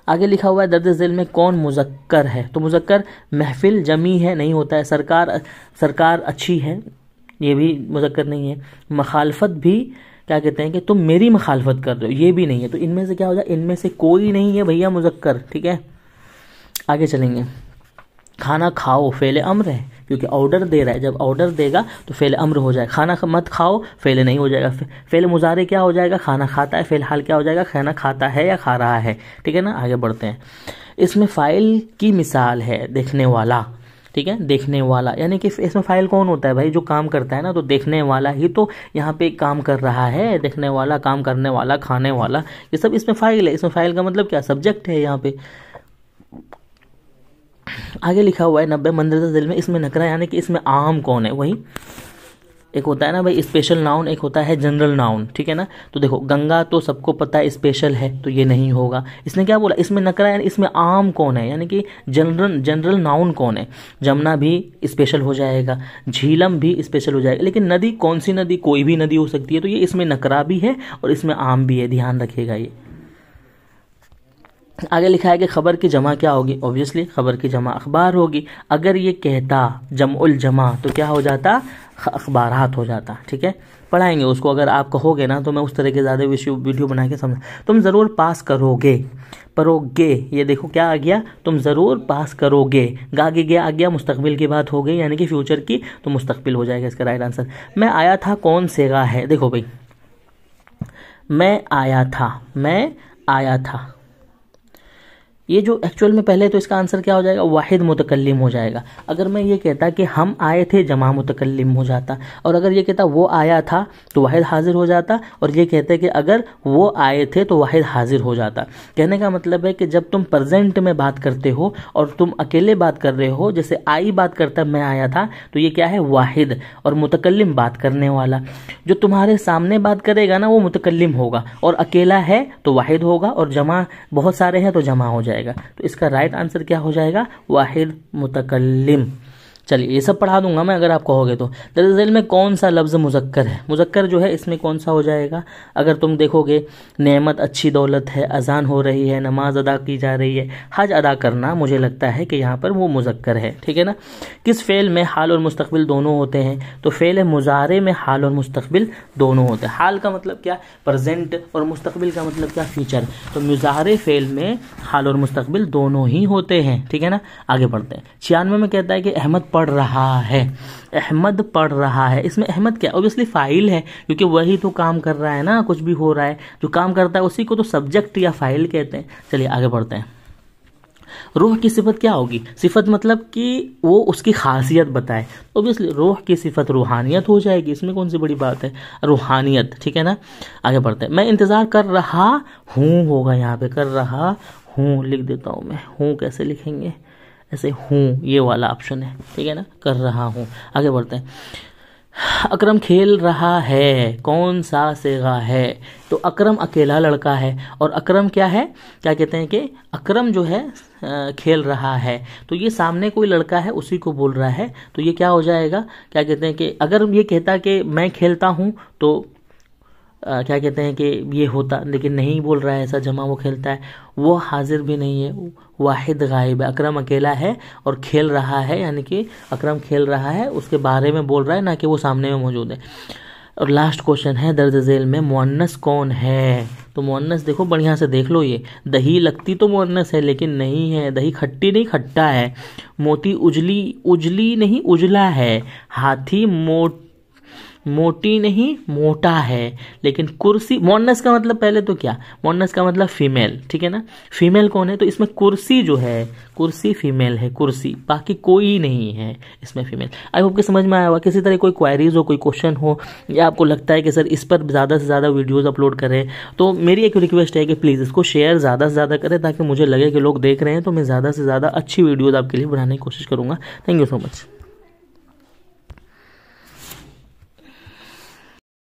आगे लिखा हुआ है दर्द दिल में कौन मुजक्कर है तो मुजक्कर महफिल जमी है नहीं होता है सरकार सरकार अच्छी है ये भी मुजक्कर नहीं है मखालफत भी क्या कहते हैं कि तुम मेरी मखालफत कर रहे हो ये भी नहीं है तो इनमें से क्या हो जाए इनमें से कोई नहीं है भैया मुजक्कर ठीक है आगे चलेंगे खाना खाओ फेले अम्र है क्योंकि ऑर्डर दे रहा है जब ऑर्डर देगा तो फेल अम्र हो जाएगा खाना मत खाओ फेल नहीं हो जाएगा फेल मुजारे क्या हो जाएगा खाना खाता है फिलहाल क्या हो जाएगा खाना खाता है या खा रहा है ठीक है ना आगे बढ़ते हैं इसमें फाइल की मिसाल है देखने वाला ठीक है देखने वाला यानी कि इसमें फाइल कौन होता है भाई जो काम करता है ना तो देखने वाला ही तो यहाँ पे काम कर रहा है देखने वाला काम करने वाला खाने वाला ये सब इसमें फाइल है इसमें फाइल का मतलब क्या सब्जेक्ट है यहाँ पे आगे लिखा हुआ है नब्बे मंदिर तो दिल में इसमें नकरा यानी कि इसमें आम कौन है वही एक होता है ना भाई स्पेशल नाउन एक होता है जनरल नाउन ठीक है ना तो देखो गंगा तो सबको पता है स्पेशल है तो ये नहीं होगा इसने क्या बोला इसमें नकरा यानी इसमें आम कौन है यानी कि जनरल जनरल नाउन कौन है जमुना भी स्पेशल हो जाएगा झीलम भी स्पेशल हो जाएगा लेकिन नदी कौन सी नदी कोई भी नदी हो सकती है तो ये इसमें नकरा भी है और इसमें आम भी है ध्यान रखिएगा ये आगे लिखा है कि खबर की जमा क्या होगी ऑब्वियसली खबर की जमा अखबार होगी अगर ये कहता जम उल जमा तो क्या हो जाता अखबारात हो जाता ठीक है पढ़ाएंगे उसको अगर आप कहोगे ना तो मैं उस तरह के ज़्यादा वीडियो बना के समझा तुम ज़रूर पास करोगे परोगे ये देखो क्या आ गया तुम ज़रूर पास करोगे गागे गया आ गया मुस्तबिल की बात हो गई यानी कि फ्यूचर की तो मुस्तबिल हो जाएगा इसका राइट आंसर मैं आया था कौन सेगा है देखो भाई मैं आया था मैं आया था ये जो एक्चुअल में पहले तो इसका आंसर क्या हो जाएगा वाहिद मुतकलम हो जाएगा अगर मैं ये कहता कि हम आए थे जमा मुतकलम हो जाता और अगर ये कहता वो आया था तो वाहिद हाजिर हो जाता और ये कहते कि अगर वो आए थे तो वाहिद हाजिर हो जाता कहने का मतलब है कि जब तुम प्रजेंट में बात करते हो और तुम अकेले बात कर रहे हो जैसे आई बात करता मैं आया था तो ये क्या है वाहिद और मुतकलम बात करने वाला जो तुम्हारे सामने बात करेगा ना वो मुतकलम होगा और अकेला है तो वाहिद होगा और जमा बहुत सारे हैं तो जमा हो जाएगा जाएगा तो इसका राइट आंसर क्या हो जाएगा वाहिद मुतकलम चलिए ये सब पढ़ा दूंगा मैं अगर आप कहोगे तो दरअसल में कौन सा लफ्ज़ मुजक्कर है मुजक्कर जो है इसमें कौन सा हो जाएगा अगर तुम देखोगे नेमत अच्छी दौलत है अजान हो रही है नमाज अदा की जा रही है हज अदा करना मुझे लगता है कि यहाँ पर वो मुजक्कर है ठीक है ना किस फ़ेल में हाल और मुस्तबिल दोनों होते हैं तो फ़ेल है मुजारे में हाल और मुस्तबिल दोनों होते हैं हाल का मतलब क्या प्रजेंट और मुस्तबिल का मतलब क्या फ्यूचर तो मुजारे फ़ेल में हाल और मुस्तबिल दोनों ही होते हैं ठीक है ना आगे बढ़ते हैं छियानवे में कहता है कि अहमद पढ़ रहा है अहमद पढ़ रहा है इसमें अहमद क्या ऑब्वियसली फाइल है क्योंकि वही तो काम कर रहा है ना कुछ भी हो रहा है जो काम करता है उसी को तो सब्जेक्ट या फाइल कहते हैं चलिए आगे बढ़ते हैं रूह की सिफत क्या होगी सिफत मतलब कि वो उसकी खासियत बताए ओबियसली रूह की सिफत रूहानियत हो जाएगी इसमें कौन सी बड़ी बात है रूहानियत ठीक है ना आगे बढ़ते हैं मैं इंतज़ार कर रहा हूँ होगा यहाँ पे कर रहा हूँ लिख देता हूँ मैं हूँ कैसे लिखेंगे ऐसे हूँ ये वाला ऑप्शन है ठीक है ना कर रहा हूँ आगे बढ़ते हैं अकरम खेल रहा है कौन सा सेगा है तो अकरम अकेला लड़का है और अकरम क्या है क्या कहते हैं कि अकरम जो है खेल रहा है तो ये सामने कोई लड़का है उसी को बोल रहा है तो ये क्या हो जाएगा क्या कहते हैं कि अगर ये कहता कि मैं खेलता हूँ तो क्या कहते हैं कि ये होता लेकिन नहीं बोल रहा है ऐसा जमा वो खेलता है वो हाजिर भी नहीं है वाहिद गायब है अक्रम अकेला है और खेल रहा है यानी कि अक्रम खेल रहा है उसके बारे में बोल रहा है ना कि वो सामने में मौजूद है और लास्ट क्वेश्चन है दर्द झेल में मुन्नस कौन है तो मुन्नस देखो बढ़िया से देख लो ये दही लगती तो मुन्नस है लेकिन नहीं है दही खट्टी नहीं खट्टा है मोती उजली उजली नहीं उजला है हाथी मोट मोटी नहीं मोटा है लेकिन कुर्सी मोनस का मतलब पहले तो क्या मोनस का मतलब फीमेल ठीक है ना फीमेल कौन है तो इसमें कुर्सी जो है कुर्सी फीमेल है कुर्सी बाकी कोई नहीं है इसमें फीमेल आई होप के समझ में आया हुआ किसी तरह कोई क्वायरीज हो कोई क्वेश्चन हो या आपको लगता है कि सर इस पर ज़्यादा से ज़्यादा वीडियोज़ अपलोड करें तो मेरी एक रिक्वेस्ट है कि प्लीज़ इसको शेयर ज़्यादा से ज़्यादा करें ताकि मुझे लगे कि लोग देख रहे हैं तो मैं ज़्यादा से ज़्यादा अच्छी वीडियोज़ आपके लिए बनाने की कोशिश करूँगा थैंक यू सो मच